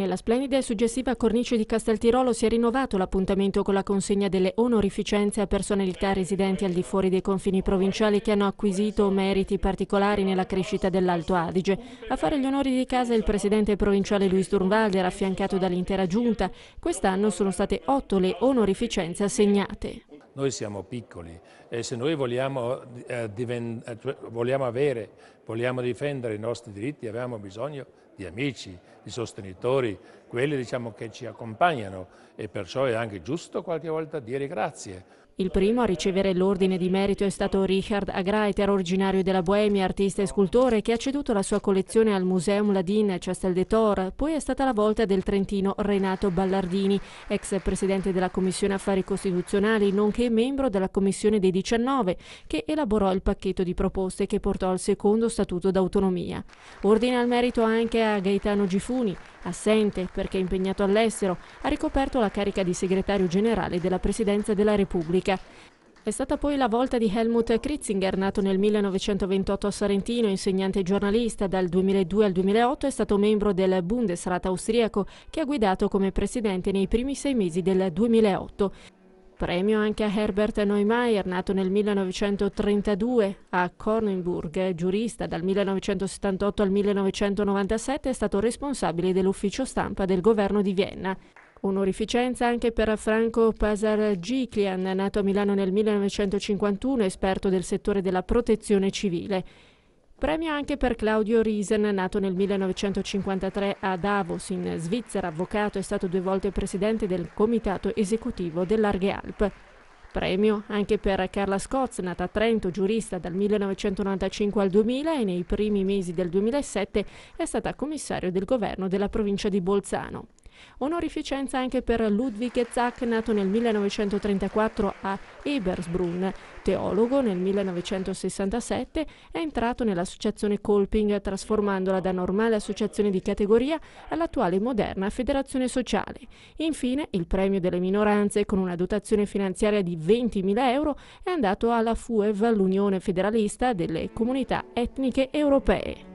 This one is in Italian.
Nella splendida e suggestiva cornice di Casteltirolo si è rinnovato l'appuntamento con la consegna delle onorificenze a personalità residenti al di fuori dei confini provinciali che hanno acquisito meriti particolari nella crescita dell'Alto Adige. A fare gli onori di casa il presidente provinciale Luis Durmwalder, affiancato dall'intera giunta. Quest'anno sono state otto le onorificenze assegnate. Noi siamo piccoli e se noi vogliamo, eh, eh cioè, vogliamo, avere, vogliamo difendere i nostri diritti abbiamo bisogno di amici, di sostenitori, quelli diciamo, che ci accompagnano e perciò è anche giusto qualche volta dire grazie. Il primo a ricevere l'ordine di merito è stato Richard Agraiter, originario della Boemia, artista e scultore, che ha ceduto la sua collezione al Museum Ladin Castel de Tor. Poi è stata la volta del trentino Renato Ballardini, ex presidente della Commissione Affari Costituzionali, nonché membro della Commissione dei 19, che elaborò il pacchetto di proposte che portò al secondo Statuto d'autonomia. Ordine al merito anche a Gaetano Gifuni, assente perché impegnato all'estero, ha ricoperto la carica di segretario generale della Presidenza della Repubblica politica. È stata poi la volta di Helmut Kritzinger, nato nel 1928 a Sorrentino, insegnante giornalista, dal 2002 al 2008 è stato membro del Bundesrat austriaco che ha guidato come presidente nei primi sei mesi del 2008. Premio anche a Herbert Neumeier, nato nel 1932 a Kornenburg, giurista dal 1978 al 1997, è stato responsabile dell'ufficio stampa del governo di Vienna. Un'orificenza anche per Franco Pasar Pasargiclian, nato a Milano nel 1951, esperto del settore della protezione civile. Premio anche per Claudio Riesen, nato nel 1953 a Davos, in Svizzera, avvocato, e stato due volte presidente del comitato esecutivo dell'Arghe Alp. Premio anche per Carla Scotz, nata a Trento, giurista dal 1995 al 2000 e nei primi mesi del 2007 è stata commissario del governo della provincia di Bolzano. Onorificenza anche per Ludwig Ezac, nato nel 1934 a Ebersbrunn, teologo nel 1967, è entrato nell'associazione Kolping trasformandola da normale associazione di categoria all'attuale moderna federazione sociale. Infine, il premio delle minoranze con una dotazione finanziaria di 20.000 euro è andato alla FUEV, l'Unione Federalista delle Comunità Etniche Europee.